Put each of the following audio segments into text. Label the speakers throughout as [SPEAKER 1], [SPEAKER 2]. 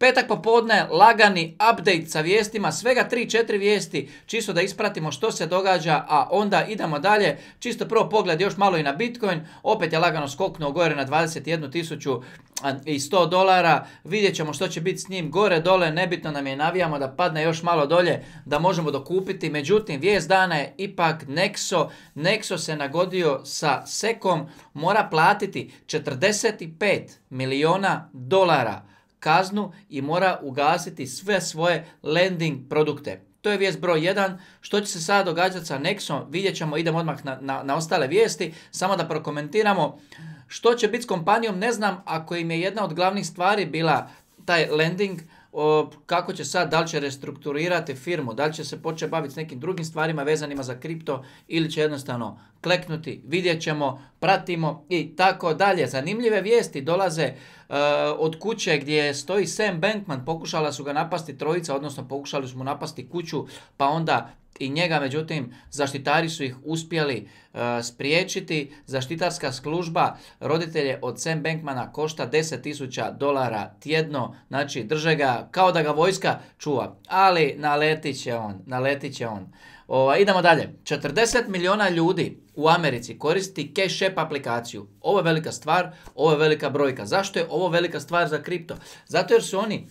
[SPEAKER 1] Petak popodne, lagani update sa vijestima, svega 3-4 vijesti, čisto da ispratimo što se događa, a onda idemo dalje. Čisto prvo pogled još malo i na Bitcoin, opet je lagano skoknuo gore na 21.100 dolara, vidjet ćemo što će biti s njim gore, dole, nebitno nam je navijamo da padne još malo dolje, da možemo dokupiti. Međutim, vijest dana je ipak Nexo, Nexo se nagodio sa Sekom, mora platiti 45 milijuna dolara kaznu i mora ugasiti sve svoje lending produkte. To je vijest broj 1. Što će se sada događati sa Nexom? Vidjet ćemo, idemo odmah na, na, na ostale vijesti. Samo da prokomentiramo. Što će biti s kompanijom? Ne znam, ako im je jedna od glavnih stvari bila taj lending o, kako će sad, da li će restrukturirati firmu, da li će se početi baviti s nekim drugim stvarima vezanima za kripto ili će jednostavno kleknuti, vidjet ćemo, pratimo i tako dalje. Zanimljive vijesti dolaze e, od kuće gdje stoji Sam Bankman, pokušala su ga napasti trojica, odnosno pokušali su mu napasti kuću, pa onda i njega, međutim, zaštitari su ih uspjeli e, spriječiti. Zaštitarska služba roditelje od Sam Bankmana košta 10.000 dolara tjedno, znači drže ga kao da ga vojska čuva, ali naleti će on, Naleti će on. O, ovaj, idemo dalje. 40 milijuna ljudi u Americi koristi Cash App aplikaciju. Ovo je velika stvar, ovo je velika brojka. Zašto je ovo velika stvar za kripto? Zato jer su oni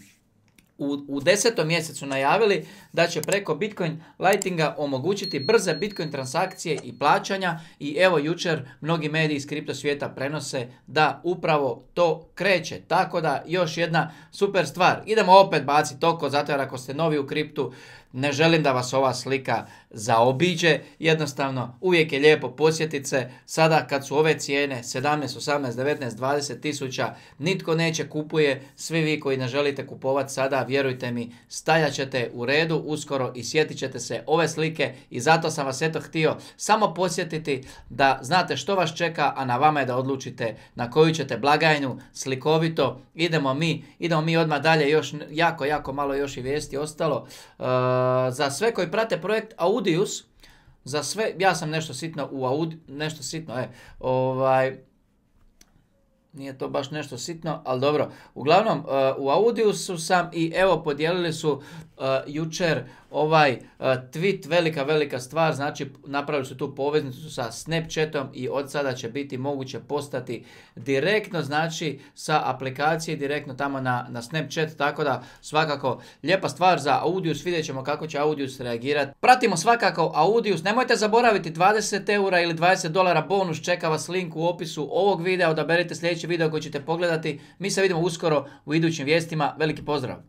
[SPEAKER 1] u, u desetom mjesecu najavili da će preko Bitcoin Lightinga omogućiti brze Bitcoin transakcije i plaćanja i evo jučer mnogi mediji iz kripto svijeta prenose da upravo to kreće. Tako da još jedna super stvar. Idemo opet baciti oko zato jer ako ste novi u kriptu ne želim da vas ova slika zaobiđe. Jednostavno uvijek je lijepo posjetiti se. Sada kad su ove cijene 17, 18, 19, 20 tisuća nitko neće kupuje. Svi vi koji ne želite kupovati sada vjerujte mi, stajat ćete u redu uskoro i sjetit ćete se ove slike i zato sam vas eto htio samo posjetiti da znate što vas čeka, a na vama je da odlučite na koju ćete blagajnu slikovito. Idemo mi, idemo mi odmah dalje, još jako, jako malo još i vijesti ostalo. E, za sve koji prate projekt Audius, za sve, ja sam nešto sitno u Audi, nešto sitno, je, ovaj, nije to baš nešto sitno, ali dobro. Uglavnom, e, u Audiusu sam i evo podijelili su e, jučer ovaj e, tweet, velika, velika stvar. Znači, napravili su tu poveznicu sa Snapchatom i od sada će biti moguće postati direktno, znači sa aplikacije direktno tamo na, na Snapchat. Tako da, svakako, lijepa stvar za Audius. Vidjet ćemo kako će Audius reagirati. Pratimo svakako Audius. Nemojte zaboraviti 20 eura ili 20 dolara bonus. Čeka vas link u opisu ovog videa. Odaberite sljedeći video koji ćete pogledati. Mi se vidimo uskoro u idućim vijestima. Veliki pozdrav!